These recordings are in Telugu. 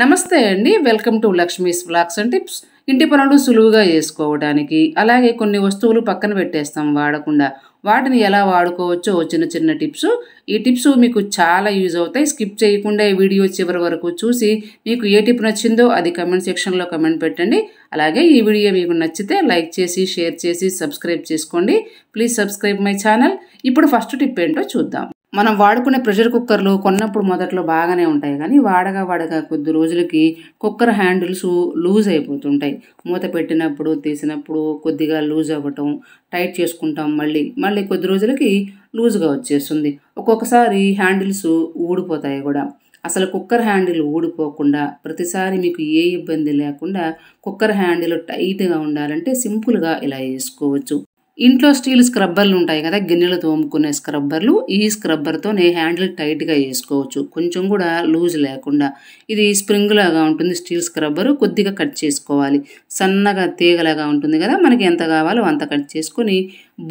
నమస్తే అండి welcome to Lakshmi's blogs and tips ఇంటి పనులు సులువుగా చేసుకోవడానికి అలాగే కొన్ని వస్తువులు పక్కన పెట్టేస్తాం వాడకుండా వాటిని ఎలా వాడుకోవచ్చో చిన్న చిన్న టిప్స్ ఈ టిప్స్ మీకు చాలా యూజ్ అవుతాయి స్కిప్ చేయకుండా ఈ వీడియో చివరి వరకు చూసి మీకు ఏ టిప్ నచ్చిందో అది కమెంట్ సెక్షన్లో కమెంట్ పెట్టండి అలాగే ఈ వీడియో మీకు నచ్చితే లైక్ చేసి షేర్ చేసి సబ్స్క్రైబ్ చేసుకోండి ప్లీజ్ సబ్స్క్రైబ్ మై ఛానల్ ఇప్పుడు ఫస్ట్ టిప్ ఏంటో చూద్దాం మనం వాడుకునే ప్రెషర్ కుక్కర్లు కొన్నప్పుడు మొదట్లో బాగానే ఉంటాయి కానీ వాడగా వాడగా కొద్ది రోజులకి కుక్కర్ హ్యాండిల్స్ లూజ్ అయిపోతుంటాయి మూత పెట్టినప్పుడు తీసినప్పుడు కొద్దిగా లూజ్ అవ్వటం టైట్ చేసుకుంటాం మళ్ళీ మళ్ళీ కొద్ది రోజులకి లూజ్గా వచ్చేస్తుంది ఒక్కొక్కసారి హ్యాండిల్స్ ఊడిపోతాయి కూడా అసలు కుక్కర్ హ్యాండిల్ ఊడిపోకుండా ప్రతిసారి మీకు ఏ ఇబ్బంది లేకుండా కుక్కర్ హ్యాండిల్ టైట్గా ఉండాలంటే సింపుల్గా ఇలా వేసుకోవచ్చు ఇంట్లో స్టీల్ స్క్రబ్బర్లు ఉంటాయి కదా గిన్నెలు తోముకునే స్క్రబ్బర్లు ఈ స్క్రబ్బర్తో హ్యాండిల్ టైట్గా వేసుకోవచ్చు కొంచెం కూడా లూజ్ లేకుండా ఇది స్ప్రింగ్ లాగా ఉంటుంది స్టీల్ స్క్రబ్బరు కొద్దిగా కట్ చేసుకోవాలి సన్నగా తీగలాగా ఉంటుంది కదా మనకి ఎంత కావాలో అంత కట్ చేసుకొని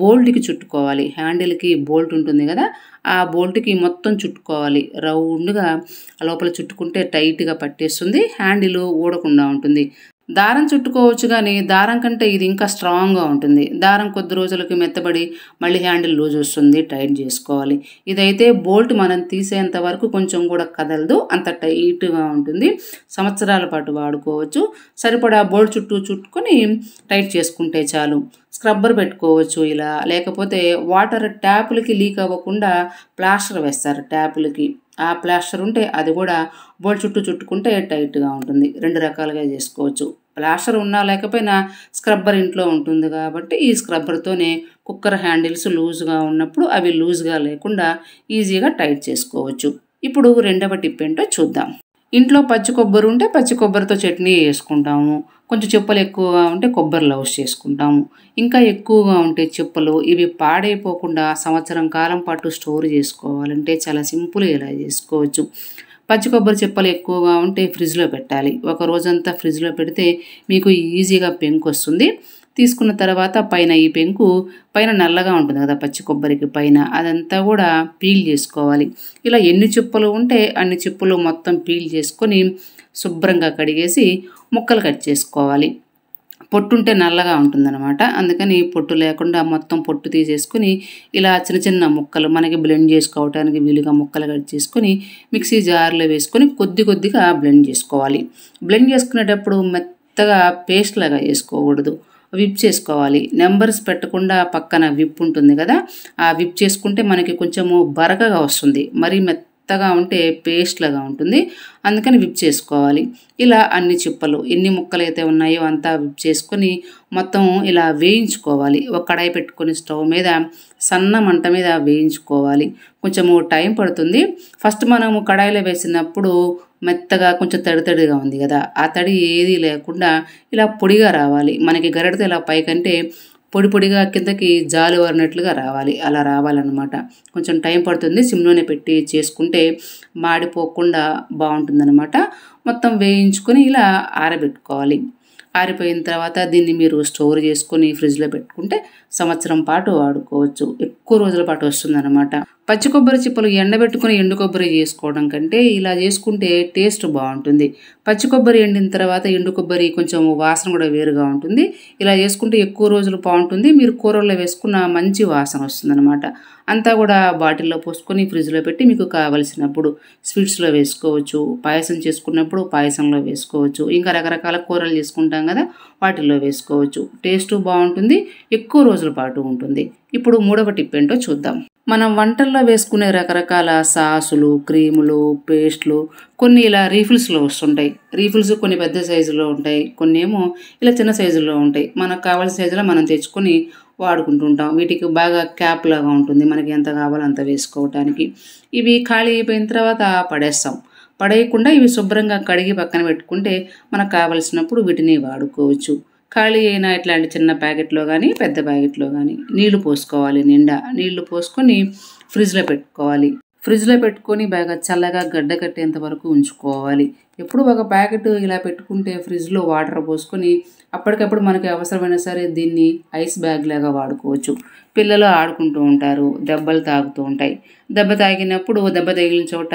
బోల్ట్కి చుట్టుకోవాలి హ్యాండిల్కి బోల్ట్ ఉంటుంది కదా ఆ బోల్ట్కి మొత్తం చుట్టుకోవాలి రౌండ్గా లోపల చుట్టుకుంటే టైట్గా పట్టేస్తుంది హ్యాండిల్ ఊడకుండా ఉంటుంది దారం చుట్టుకోవచ్చు కానీ దారం కంటే ఇది ఇంకా స్ట్రాంగ్గా ఉంటుంది దారం కొద్ది రోజులకి మెత్తబడి మళ్ళీ హ్యాండిల్ లూజ్ వస్తుంది టైట్ చేసుకోవాలి ఇదైతే బోల్ట్ మనం తీసేంత వరకు కొంచెం కూడా కదలదు అంత టైట్గా ఉంటుంది సంవత్సరాల పాటు వాడుకోవచ్చు సరిపడా బోల్ట్ చుట్టూ చుట్టుకొని టైట్ చేసుకుంటే చాలు స్క్రబ్బర్ పెట్టుకోవచ్చు ఇలా లేకపోతే వాటర్ ట్యాపులకి లీక్ అవ్వకుండా ప్లాస్టర్ వేస్తారు ట్యాపులకి ఆ ప్లాస్టర్ ఉంటే అది కూడా బోల్ చుట్టూ చుట్టుకుంటే టైట్గా ఉంటుంది రెండు రకాలుగా చేసుకోవచ్చు ప్లాస్టర్ ఉన్నా లేకపోయినా స్క్రబ్బర్ ఇంట్లో ఉంటుంది కాబట్టి ఈ స్క్రబ్బర్తోనే కుక్కర్ హ్యాండిల్స్ లూజ్గా ఉన్నప్పుడు అవి లూజ్గా లేకుండా ఈజీగా టైట్ చేసుకోవచ్చు ఇప్పుడు రెండవ టిప్ ఏంటో చూద్దాం ఇంట్లో పచ్చి కొబ్బరి ఉంటే పచ్చి కొబ్బరితో చట్నీ వేసుకుంటాము కొంచెం చెప్పలు ఎక్కువగా ఉంటే కొబ్బరి లవ్స్ చేసుకుంటాము ఇంకా ఎక్కువగా ఉంటే చెప్పలు ఇవి పాడైపోకుండా సంవత్సరం కాలం పాటు స్టోర్ చేసుకోవాలంటే చాలా సింపుల్ ఇలా చేసుకోవచ్చు పచ్చి కొబ్బరి చెప్పలు ఎక్కువగా ఉంటే ఫ్రిడ్జ్లో పెట్టాలి ఒక రోజంతా ఫ్రిడ్జ్లో పెడితే మీకు ఈజీగా పెంకు వస్తుంది తీసుకున్న తర్వాత పైన ఈ పెంకు పైన నల్లగా ఉంటుంది కదా పచ్చి కొబ్బరికి పైన అదంతా కూడా పీల్ చేసుకోవాలి ఇలా ఎన్ని చెప్పులు ఉంటే అన్ని చెప్పులు మొత్తం పీల్ చేసుకొని శుభ్రంగా కడిగేసి ముక్కలు కట్ చేసుకోవాలి పొట్టుంటే నల్లగా ఉంటుందన్నమాట అందుకని పొట్టు లేకుండా మొత్తం పొట్టు తీసేసుకుని ఇలా చిన్న చిన్న ముక్కలు మనకి బ్లెండ్ చేసుకోవడానికి వీలుగా ముక్కలు కట్ చేసుకుని మిక్సీ జార్లో వేసుకొని కొద్ది కొద్దిగా బ్లెండ్ చేసుకోవాలి బ్లెండ్ చేసుకునేటప్పుడు మెత్తగా పేస్ట్ లాగా వేసుకోకూడదు విప్ చేసుకోవాలి నెంబర్స్ పెట్టకుండా పక్కన విప్ ఉంటుంది కదా ఆ విప్ చేసుకుంటే మనకి కొంచెము బరకగా వస్తుంది మరీ మెత్త మెత్తగా ఉంటే పేస్ట్ లాగా ఉంటుంది అందుకని విప్ చేసుకోవాలి ఇలా అన్ని చిప్పలు ఎన్ని ముక్కలు అయితే ఉన్నాయో అంతా విప్ చేసుకొని మొత్తం ఇలా వేయించుకోవాలి ఒక కడాయి పెట్టుకొని స్టవ్ మీద సన్న మంట మీద వేయించుకోవాలి కొంచెము టైం పడుతుంది ఫస్ట్ మనము కడాయిలో వేసినప్పుడు మెత్తగా కొంచెం తడి తడిగా ఉంది కదా ఆ తడి ఏది లేకుండా ఇలా పొడిగా రావాలి మనకి గరడితో ఇలా పైకంటే పొడి పొడిగా కిందకి జాలు వరినట్లుగా రావాలి అలా రావాలన్నమాట కొంచెం టైం పడుతుంది సిమ్లోనే పెట్టి చేసుకుంటే మాడిపోకుండా బాగుంటుందన్నమాట మొత్తం వేయించుకొని ఇలా ఆరబెట్టుకోవాలి ఆరిపోయిన తర్వాత దీన్ని మీరు స్టోర్ చేసుకొని ఫ్రిడ్జ్లో పెట్టుకుంటే సంవత్సరం పాటు వాడుకోవచ్చు ఎక్కువ రోజుల పాటు వస్తుందన్నమాట పచ్చి కొబ్బరి చిప్పలు ఎండబెట్టుకుని ఎండు కొబ్బరి చేసుకోవడం కంటే ఇలా చేసుకుంటే టేస్ట్ బాగుంటుంది పచ్చి కొబ్బరి ఎండిన తర్వాత ఎండు కొబ్బరి కొంచెం వాసన కూడా వేరుగా ఉంటుంది ఇలా చేసుకుంటే ఎక్కువ రోజులు బాగుంటుంది మీరు కూరల్లో వేసుకున్న మంచి వాసన వస్తుందన్నమాట అంతా కూడా బాటిల్లో పోసుకొని ఫ్రిడ్జ్లో పెట్టి మీకు కావలసినప్పుడు స్వీట్స్లో వేసుకోవచ్చు పాయసం చేసుకున్నప్పుడు పాయసంలో వేసుకోవచ్చు ఇంకా రకరకాల కూరలు చేసుకుంటాం కదా వాటిల్లో వేసుకోవచ్చు టేస్ట్ బాగుంటుంది ఎక్కువ రోజుల పాటు ఉంటుంది ఇప్పుడు మూడవ టిప్ ఏంటో చూద్దాం మనం వంటల్లో వేసుకునే రకరకాల సాసులు క్రీములు పేస్ట్లు కొన్ని ఇలా రీఫిల్స్లో వస్తుంటాయి రీఫిల్స్ కొన్ని పెద్ద సైజులో ఉంటాయి కొన్ని ఏమో ఇలా చిన్న సైజుల్లో ఉంటాయి మనకు కావాల్సిన సైజులో మనం తెచ్చుకొని వాడుకుంటుంటాం వీటికి బాగా క్యాప్ లాగా ఉంటుంది మనకి ఎంత కావాలో అంత వేసుకోవటానికి ఇవి ఖాళీ అయిపోయిన తర్వాత పడేస్తాం పడేయకుండా ఇవి శుభ్రంగా కడిగి పక్కన పెట్టుకుంటే మనకు కావలసినప్పుడు వీటిని వాడుకోవచ్చు ఖాళీ అయిన ఇట్లాంటి చిన్న ప్యాకెట్లో కానీ పెద్ద ప్యాకెట్లో కానీ నీళ్లు పోసుకోవాలి నిండా నీళ్లు పోసుకొని ఫ్రిడ్జ్లో పెట్టుకోవాలి ఫ్రిడ్జ్లో పెట్టుకొని బాగా చల్లగా గడ్డ కట్టేంత వరకు ఉంచుకోవాలి ఎప్పుడు ఒక ప్యాకెట్ ఇలా పెట్టుకుంటే ఫ్రిడ్జ్లో వాటర్ పోసుకొని అప్పటికప్పుడు మనకి అవసరమైన సరే దీన్ని ఐస్ బ్యాగ్ లాగా వాడుకోవచ్చు పిల్లలు ఆడుకుంటూ ఉంటారు దెబ్బలు తాగుతూ ఉంటాయి దెబ్బ తాగినప్పుడు దెబ్బ తగిలిన చోట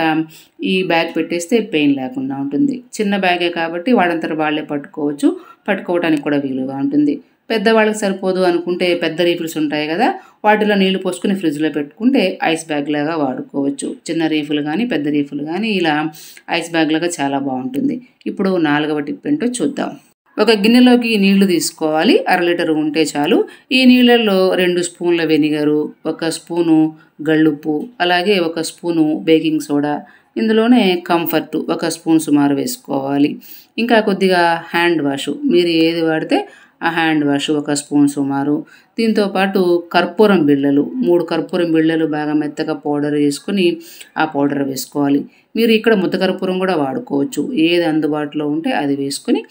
ఈ బ్యాగ్ పెట్టేస్తే పెయిన్ లేకుండా ఉంటుంది చిన్న బ్యాగే కాబట్టి వాడంతా వాళ్ళే పట్టుకోవచ్చు పట్టుకోవడానికి కూడా వీలుగా ఉంటుంది పెద్దవాళ్ళకి సరిపోదు అనుకుంటే పెద్ద రీఫిల్స్ ఉంటాయి కదా వాటిలో నీళ్లు పోసుకుని ఫ్రిడ్జ్లో పెట్టుకుంటే ఐస్ బ్యాగ్ లాగా వాడుకోవచ్చు చిన్న రీఫిల్ కానీ పెద్ద రీఫిల్ కానీ ఇలా ఐస్ బ్యాగ్ లాగా చాలా బాగుంటుంది ఇప్పుడు నాలుగవ టిప్ ఏంటో చూద్దాం ఒక గిన్నెలోకి నీళ్లు తీసుకోవాలి అర లీటర్ ఉంటే చాలు ఈ నీళ్ళల్లో రెండు స్పూన్ల వెనిగరు ఒక స్పూను గళ్ళుప్పు అలాగే ఒక స్పూను బేకింగ్ సోడా ఇందులోనే కంఫర్ట్ ఒక స్పూన్ సుమారు వేసుకోవాలి ఇంకా కొద్దిగా హ్యాండ్ వాష్ మీరు ఏది వాడితే ఆ హ్యాండ్ వాష్ ఒక స్పూన్ సుమారు దీంతోపాటు కర్పూరం బిళ్ళలు మూడు కర్పూరం బిళ్ళలు బాగా మెత్తగా పౌడర్ వేసుకొని ఆ పౌడర్ వేసుకోవాలి మీరు ఇక్కడ ముద్దకర్పూరం కూడా వాడుకోవచ్చు ఏది అందుబాటులో ఉంటే అది వేసుకొని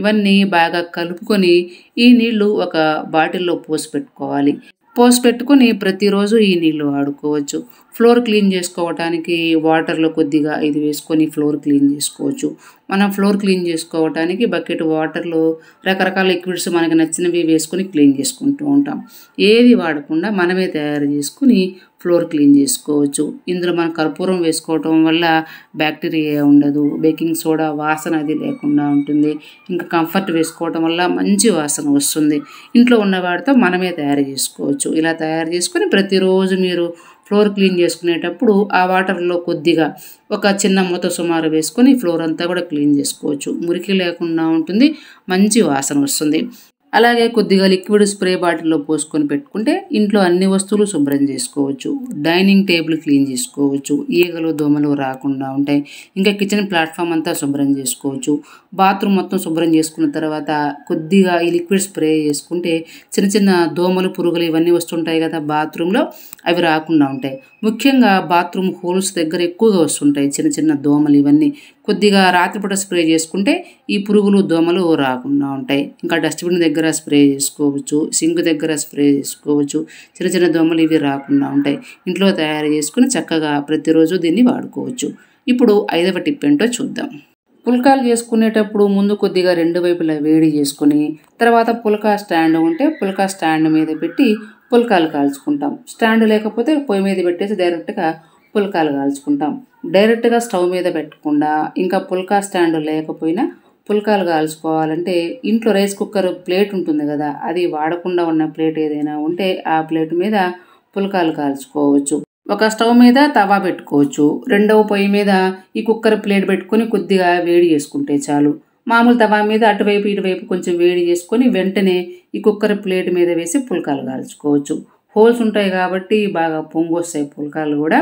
ఇవన్నీ బాగా కలుపుకొని ఈ నీళ్లు ఒక బాటిల్లో పోసి పెట్టుకోవాలి పోసి పెట్టుకుని ప్రతిరోజు ఈ నీళ్లు వాడుకోవచ్చు ఫ్లోర్ క్లీన్ చేసుకోవటానికి వాటర్లో కొద్దిగా ఇది వేసుకొని ఫ్లోర్ క్లీన్ చేసుకోవచ్చు మనం ఫ్లోర్ క్లీన్ చేసుకోవటానికి బకెట్ వాటర్లో రకరకాల లిక్విడ్స్ మనకి నచ్చినవి వేసుకొని క్లీన్ చేసుకుంటూ ఉంటాం ఏది వాడకుండా మనమే తయారు చేసుకుని ఫ్లోర్ క్లీన్ చేసుకోవచ్చు ఇందులో మనం కర్పూరం వేసుకోవటం వల్ల బ్యాక్టీరియా ఉండదు బేకింగ్ సోడా వాసన అది లేకుండా ఉంటుంది ఇంకా కంఫర్ట్ వేసుకోవటం వల్ల మంచి వాసన వస్తుంది ఇంట్లో ఉన్న వాటితో మనమే తయారు చేసుకోవచ్చు ఇలా తయారు చేసుకొని ప్రతిరోజు మీరు ఫ్లోర్ క్లీన్ చేసుకునేటప్పుడు ఆ వాటర్లో కొద్దిగా ఒక చిన్న మూత సుమారు వేసుకొని ఫ్లోర్ అంతా కూడా క్లీన్ చేసుకోవచ్చు మురికి లేకుండా ఉంటుంది మంచి వాసన వస్తుంది అలాగే కొద్దిగా లిక్విడ్ స్ప్రే బాటిల్లో పోసుకొని పెట్టుకుంటే ఇంట్లో అన్ని వస్తువులు శుభ్రం చేసుకోవచ్చు డైనింగ్ టేబుల్ క్లీన్ చేసుకోవచ్చు ఈగలు దోమలు రాకుండా ఉంటాయి ఇంకా కిచెన్ ప్లాట్ఫామ్ అంతా శుభ్రం చేసుకోవచ్చు బాత్రూమ్ మొత్తం శుభ్రం చేసుకున్న తర్వాత కొద్దిగా ఈ లిక్విడ్ స్ప్రే చేసుకుంటే చిన్న చిన్న దోమలు పురుగులు ఇవన్నీ వస్తుంటాయి కదా బాత్రూంలో అవి రాకుండా ఉంటాయి ముఖ్యంగా బాత్రూమ్ హోల్స్ దగ్గర ఎక్కువగా వస్తుంటాయి చిన్న చిన్న దోమలు ఇవన్నీ కొద్దిగా రాత్రిపూట స్ప్రే చేసుకుంటే ఈ పురుగులు దోమలు రాకుండా ఉంటాయి ఇంకా డస్ట్బిన్ దగ్గర స్ప్రే చేసుకోవచ్చు సింక్ దగ్గర స్ప్రే చేసుకోవచ్చు చిన్న చిన్న దోమలు ఇవి రాకుండా ఉంటాయి ఇంట్లో తయారు చేసుకుని చక్కగా ప్రతిరోజు దీన్ని వాడుకోవచ్చు ఇప్పుడు ఐదవ టిప్ ఏంటో చూద్దాం పుల్కాలు చేసుకునేటప్పుడు ముందు కొద్దిగా రెండు వైపులా వేడి చేసుకుని తర్వాత పుల్కా స్టాండ్ ఉంటే పుల్కా స్టాండ్ మీద పెట్టి పుల్కాలు కాల్చుకుంటాం స్టాండ్ లేకపోతే పొయ్యి మీద పెట్టేసి డైరెక్ట్గా పుల్కాలు కాల్చుకుంటాం డైరెక్ట్గా స్టవ్ మీద పెట్టకుండా ఇంకా పుల్కా స్టాండ్ లేకపోయినా పుల్కాలు కాల్చుకోవాలంటే ఇంట్లో రైస్ కుక్కర్ ప్లేట్ ఉంటుంది కదా అది వాడకుండా ఉన్న ప్లేట్ ఏదైనా ఉంటే ఆ ప్లేట్ మీద పుల్కాలు కాల్చుకోవచ్చు ఒక స్టవ్ మీద తవా పెట్టుకోవచ్చు రెండవ పొయ్యి మీద ఈ కుక్కర్ ప్లేట్ పెట్టుకొని కొద్దిగా వేడి చేసుకుంటే చాలు మామూలు తవా మీద అటువైపు ఇటువైపు కొంచెం వేడి చేసుకొని వెంటనే ఈ కుక్కర్ ప్లేట్ మీద వేసి పుల్కాలు కాల్చుకోవచ్చు హోల్స్ ఉంటాయి కాబట్టి బాగా పొంగు వస్తాయి పుల్కాలు కూడా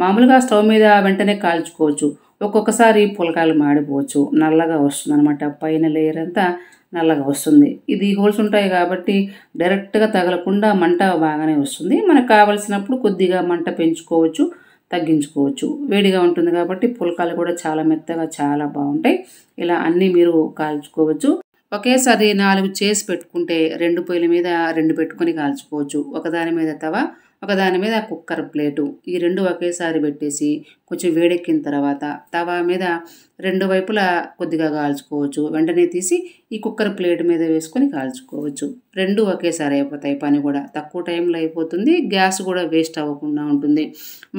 మామూలుగా స్టవ్ మీద వెంటనే కాల్చుకోవచ్చు ఒక్కొక్కసారి పులకాయలు మాడిపోవచ్చు నల్లగా వస్తుంది అనమాట పైన లేయర్ అంతా నల్లగా వస్తుంది ఇది హోల్స్ ఉంటాయి కాబట్టి డైరెక్ట్గా తగలకుండా మంట బాగానే వస్తుంది మనకు కావలసినప్పుడు కొద్దిగా మంట పెంచుకోవచ్చు తగ్గించుకోవచ్చు వేడిగా ఉంటుంది కాబట్టి పులకాలు కూడా చాలా మెత్తగా చాలా బాగుంటాయి ఇలా అన్నీ మీరు కాల్చుకోవచ్చు ఒకేసారి నాలుగు చేసి పెట్టుకుంటే రెండు పొయ్యిల మీద రెండు పెట్టుకొని కాల్చుకోవచ్చు ఒకదాని మీద తవ ఒకదాని మీద కుక్కర్ ప్లేటు ఈ రెండు ఒకేసారి పెట్టేసి కొంచెం వేడెక్కిన తర్వాత తవా మీద రెండు వైపులా కొద్దిగా కాల్చుకోవచ్చు వెంటనే తీసి ఈ కుక్కర్ ప్లేట్ మీద వేసుకొని కాల్చుకోవచ్చు రెండు ఒకేసారి అయిపోతాయి పని కూడా తక్కువ టైంలో అయిపోతుంది గ్యాస్ కూడా వేస్ట్ అవ్వకుండా ఉంటుంది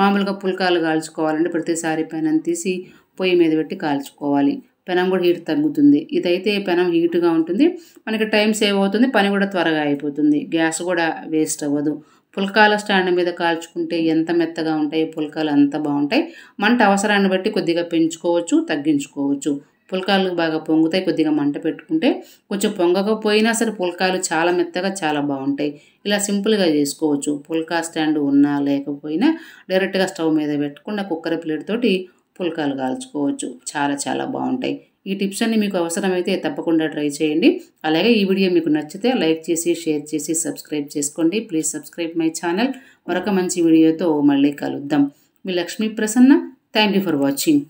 మామూలుగా పుల్కాలు కాల్చుకోవాలంటే ప్రతిసారి పెనం తీసి పొయ్యి మీద పెట్టి కాల్చుకోవాలి పెనం కూడా హీట్ తగ్గుతుంది ఇదైతే పెనం హీట్గా ఉంటుంది మనకి టైం సేవ్ అవుతుంది పని కూడా త్వరగా అయిపోతుంది గ్యాస్ కూడా వేస్ట్ అవ్వదు పుల్కాల స్టాండ్ మీద కాల్చుకుంటే ఎంత మెత్తగా ఉంటాయి పుల్కాలు అంత బాగుంటాయి మంట అవసరాన్ని బట్టి కొద్దిగా పెంచుకోవచ్చు తగ్గించుకోవచ్చు పుల్కాలు బాగా పొంగుతాయి కొద్దిగా మంట పెట్టుకుంటే కొంచెం పొంగకపోయినా సరే పుల్కాలు చాలా మెత్తగా చాలా బాగుంటాయి ఇలా సింపుల్గా చేసుకోవచ్చు పుల్కా స్టాండ్ ఉన్నా లేకపోయినా డైరెక్ట్గా స్టవ్ మీద పెట్టకుండా కుక్కర్ ప్లేట్ తోటి పుల్కాలు కాల్చుకోవచ్చు చాలా చాలా బాగుంటాయి ఈ టిప్స్ అన్ని మీకు అవసరమైతే తప్పకుండా ట్రై చేయండి అలాగే ఈ వీడియో మీకు నచ్చితే లైక్ చేసి షేర్ చేసి సబ్స్క్రైబ్ చేసుకోండి ప్లీజ్ సబ్స్క్రైబ్ మై ఛానల్ మరొక మంచి వీడియోతో మళ్ళీ కలుద్దాం మీ Lakshmi Prasanna thank for watching